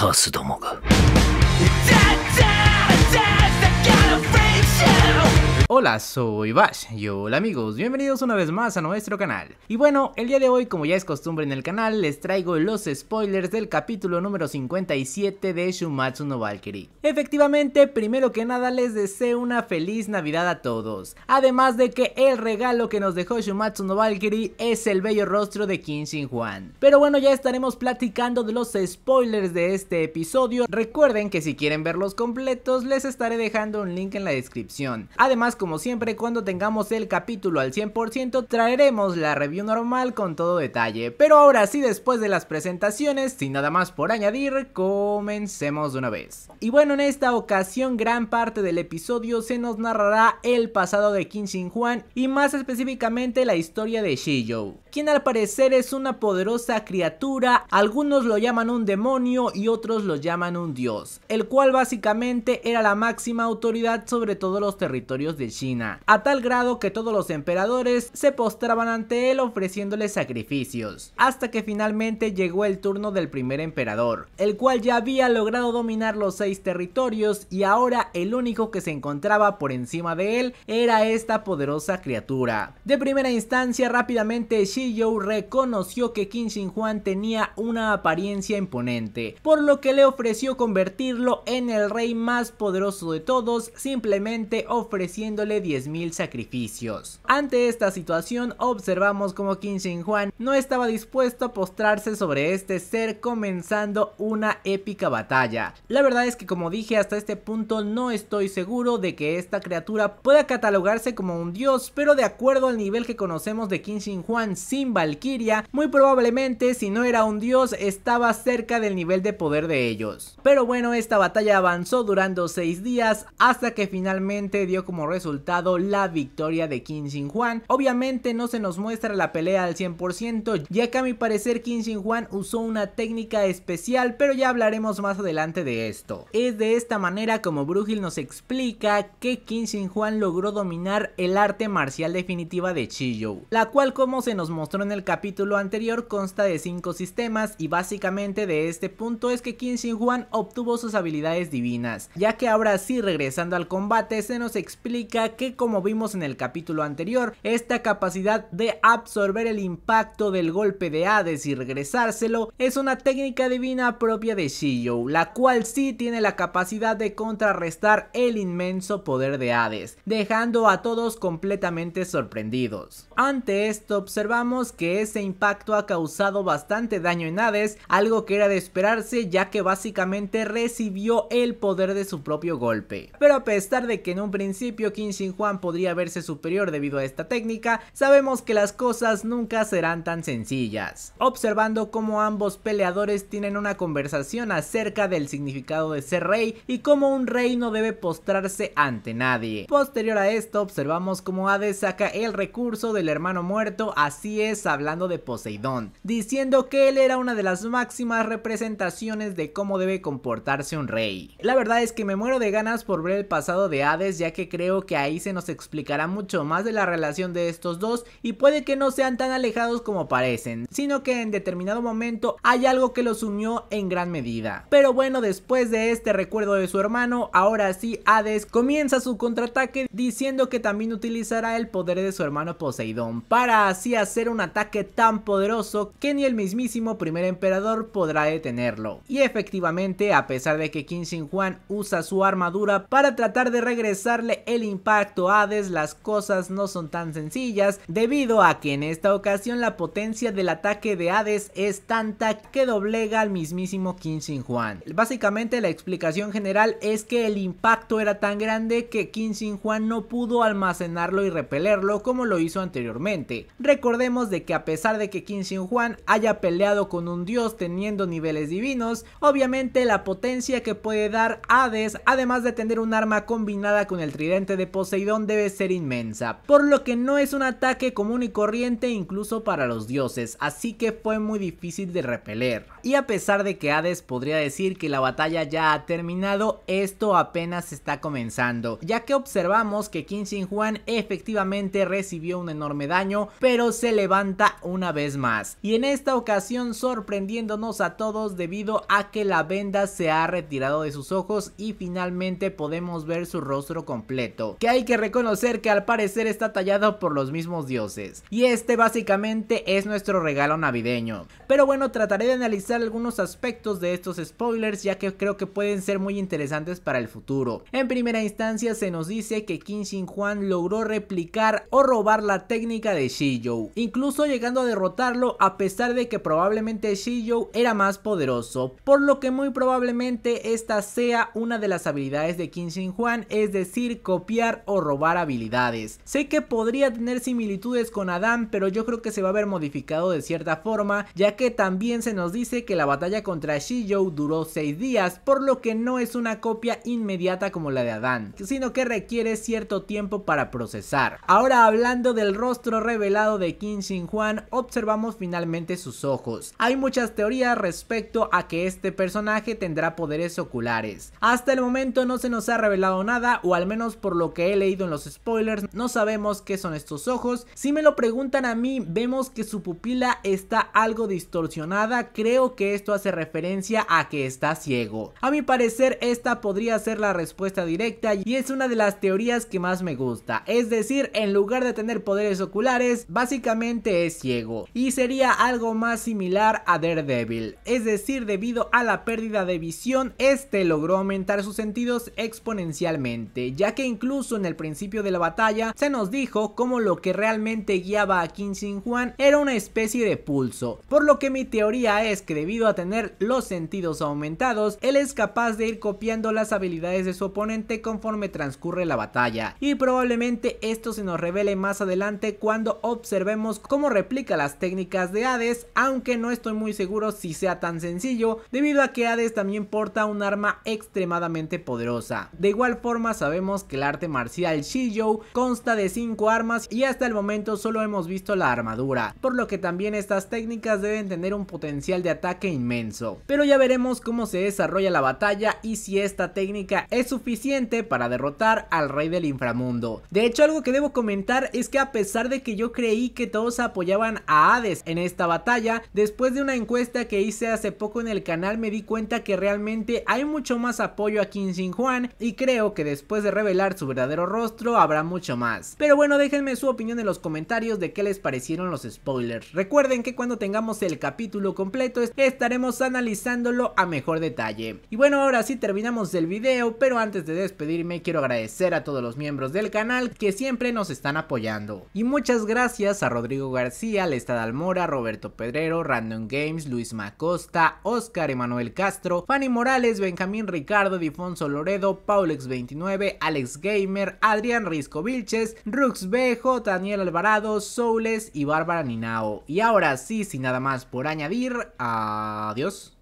カースどもが。Hola, soy Bash y hola amigos, bienvenidos una vez más a nuestro canal. Y bueno, el día de hoy, como ya es costumbre en el canal, les traigo los spoilers del capítulo número 57 de Shumatsu no Valkyrie. Efectivamente, primero que nada les deseo una feliz Navidad a todos. Además de que el regalo que nos dejó Shumatsu no Valkyrie es el bello rostro de Kim Shin Juan. Pero bueno, ya estaremos platicando de los spoilers de este episodio. Recuerden que si quieren verlos completos, les estaré dejando un link en la descripción. Además, como siempre cuando tengamos el capítulo al 100% traeremos la review normal con todo detalle. Pero ahora sí, después de las presentaciones, sin nada más por añadir, comencemos de una vez. Y bueno, en esta ocasión gran parte del episodio se nos narrará el pasado de Kim Shin Juan y más específicamente la historia de Jo quien al parecer es una poderosa criatura, algunos lo llaman un demonio y otros lo llaman un dios, el cual básicamente era la máxima autoridad sobre todos los territorios de China, a tal grado que todos los emperadores se postraban ante él ofreciéndole sacrificios, hasta que finalmente llegó el turno del primer emperador, el cual ya había logrado dominar los seis territorios y ahora el único que se encontraba por encima de él era esta poderosa criatura. De primera instancia rápidamente e reconoció que Kim Shin Juan tenía una apariencia imponente, por lo que le ofreció convertirlo en el rey más poderoso de todos, simplemente ofreciéndole 10.000 sacrificios. Ante esta situación, observamos como Kim Shin Juan no estaba dispuesto a postrarse sobre este ser comenzando una épica batalla. La verdad es que como dije hasta este punto no estoy seguro de que esta criatura pueda catalogarse como un dios, pero de acuerdo al nivel que conocemos de Kim Shin Juan sin Valkyria, muy probablemente si no era un dios estaba cerca del nivel de poder de ellos. Pero bueno, esta batalla avanzó durando 6 días hasta que finalmente dio como resultado la victoria de Qin Sin Juan. Obviamente no se nos muestra la pelea al 100%, ya que a mi parecer Qin Sin Juan usó una técnica especial, pero ya hablaremos más adelante de esto. Es de esta manera como Brugil nos explica que Qin Sin Juan logró dominar el arte marcial definitiva de Chiyou, la cual como se nos muestra mostró en el capítulo anterior consta de 5 sistemas y básicamente de este punto es que Qin Shi obtuvo sus habilidades divinas, ya que ahora sí regresando al combate se nos explica que como vimos en el capítulo anterior, esta capacidad de absorber el impacto del golpe de Hades y regresárselo es una técnica divina propia de Shiyou, la cual sí tiene la capacidad de contrarrestar el inmenso poder de Hades, dejando a todos completamente sorprendidos. Ante esto observamos que ese impacto ha causado bastante daño en Hades, algo que era de esperarse ya que básicamente recibió el poder de su propio golpe. Pero a pesar de que en un principio Qin Shi Huang podría verse superior debido a esta técnica, sabemos que las cosas nunca serán tan sencillas. Observando cómo ambos peleadores tienen una conversación acerca del significado de ser rey y cómo un rey no debe postrarse ante nadie. Posterior a esto observamos cómo Hades saca el recurso del hermano muerto así hablando de Poseidón, diciendo que él era una de las máximas representaciones de cómo debe comportarse un rey. La verdad es que me muero de ganas por ver el pasado de Hades ya que creo que ahí se nos explicará mucho más de la relación de estos dos y puede que no sean tan alejados como parecen, sino que en determinado momento hay algo que los unió en gran medida. Pero bueno, después de este recuerdo de su hermano, ahora sí Hades comienza su contraataque diciendo que también utilizará el poder de su hermano Poseidón para así hacer un ataque tan poderoso que ni el mismísimo primer emperador podrá detenerlo. Y efectivamente, a pesar de que Qin Sin Juan usa su armadura para tratar de regresarle el impacto a Hades, las cosas no son tan sencillas debido a que en esta ocasión la potencia del ataque de Hades es tanta que doblega al mismísimo Qin Sin Juan. Básicamente la explicación general es que el impacto era tan grande que Qin Sin Juan no pudo almacenarlo y repelerlo como lo hizo anteriormente. Recordemos de que a pesar de que Qin sin Juan haya peleado con un dios teniendo niveles divinos, obviamente la potencia que puede dar Hades, además de tener un arma combinada con el tridente de Poseidón, debe ser inmensa, por lo que no es un ataque común y corriente incluso para los dioses, así que fue muy difícil de repeler. Y a pesar de que Hades podría decir que la batalla ya ha terminado, esto apenas está comenzando, ya que observamos que Qin sin Juan efectivamente recibió un enorme daño, pero se le levanta una vez más. Y en esta ocasión sorprendiéndonos a todos debido a que la venda se ha retirado de sus ojos y finalmente podemos ver su rostro completo. Que hay que reconocer que al parecer está tallado por los mismos dioses. Y este básicamente es nuestro regalo navideño. Pero bueno, trataré de analizar algunos aspectos de estos spoilers ya que creo que pueden ser muy interesantes para el futuro. En primera instancia se nos dice que Kim Shin Juan logró replicar o robar la técnica de Shijou, incluso llegando a derrotarlo a pesar de que probablemente Shiyou era más poderoso, por lo que muy probablemente esta sea una de las habilidades de Qin Shi Juan, es decir, copiar o robar habilidades. Sé que podría tener similitudes con Adán, pero yo creo que se va a ver modificado de cierta forma, ya que también se nos dice que la batalla contra Shiyou duró 6 días, por lo que no es una copia inmediata como la de Adán, sino que requiere cierto tiempo para procesar. Ahora hablando del rostro revelado de Qin sin Juan observamos finalmente sus ojos. Hay muchas teorías respecto a que este personaje tendrá poderes oculares. Hasta el momento no se nos ha revelado nada o al menos por lo que he leído en los spoilers no sabemos qué son estos ojos. Si me lo preguntan a mí vemos que su pupila está algo distorsionada, creo que esto hace referencia a que está ciego. A mi parecer esta podría ser la respuesta directa y es una de las teorías que más me gusta. Es decir, en lugar de tener poderes oculares, básicamente es ciego y sería algo más similar a Daredevil, es decir, debido a la pérdida de visión, este logró aumentar sus sentidos exponencialmente, ya que incluso en el principio de la batalla se nos dijo como lo que realmente guiaba a King Sin Juan era una especie de pulso, por lo que mi teoría es que debido a tener los sentidos aumentados, él es capaz de ir copiando las habilidades de su oponente conforme transcurre la batalla, y probablemente esto se nos revele más adelante cuando observemos cómo replica las técnicas de Hades, aunque no estoy muy seguro si sea tan sencillo, debido a que Hades también porta un arma extremadamente poderosa. De igual forma sabemos que el arte marcial Shijou consta de 5 armas y hasta el momento solo hemos visto la armadura, por lo que también estas técnicas deben tener un potencial de ataque inmenso. Pero ya veremos cómo se desarrolla la batalla y si esta técnica es suficiente para derrotar al rey del inframundo. De hecho algo que debo comentar es que a pesar de que yo creí que todos apoyaban a Hades en esta batalla. Después de una encuesta que hice hace poco en el canal me di cuenta que realmente hay mucho más apoyo a King sin Juan y creo que después de revelar su verdadero rostro habrá mucho más. Pero bueno, déjenme su opinión en los comentarios de qué les parecieron los spoilers. Recuerden que cuando tengamos el capítulo completo estaremos analizándolo a mejor detalle. Y bueno, ahora sí terminamos el video, pero antes de despedirme quiero agradecer a todos los miembros del canal que siempre nos están apoyando. Y muchas gracias a Rodrigo García, Lestad Almora, Roberto Pedrero, Random Games, Luis Macosta, Oscar Emanuel Castro, Fanny Morales, Benjamín Ricardo, Difonso Loredo, Paulex29, Alex Gamer, Adrián Risco Vilches, Rux Bejo, Daniel Alvarado, Soules y Bárbara Ninao. Y ahora sí, sin nada más por añadir, adiós.